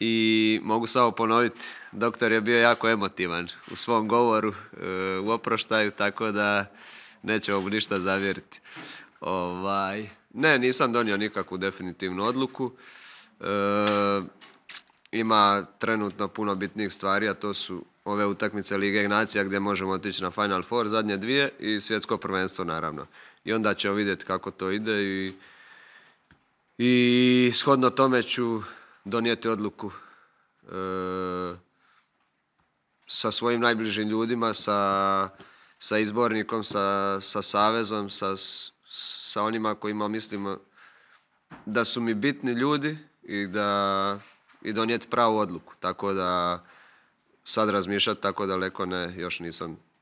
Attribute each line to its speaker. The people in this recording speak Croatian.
Speaker 1: i mogu samo ponoviti, doktor je bio jako emotivan u svom govoru, eh, u oproštaju, tako da nećemo mu ništa zavjeriti. Ovaj, ne, nisam donio nikakvu definitivnu odluku. Eh, ima trenutno puno bitnijih stvari, a to su ove utakmice Lige Ignacija gdje možemo otići na Final Four, zadnje dvije i svjetsko prvenstvo naravno. I onda ćemo vidjeti kako to ide i, i shodno tome ću donijeti odluku e, sa svojim najbližim ljudima, sa, izbornikom, sa, savezom, sa, sa onima kojima mislimo da su mi bitni ljudi i da i donijeti pravu odluku. Tako da sad razmišljati tako daleko ne, još nisam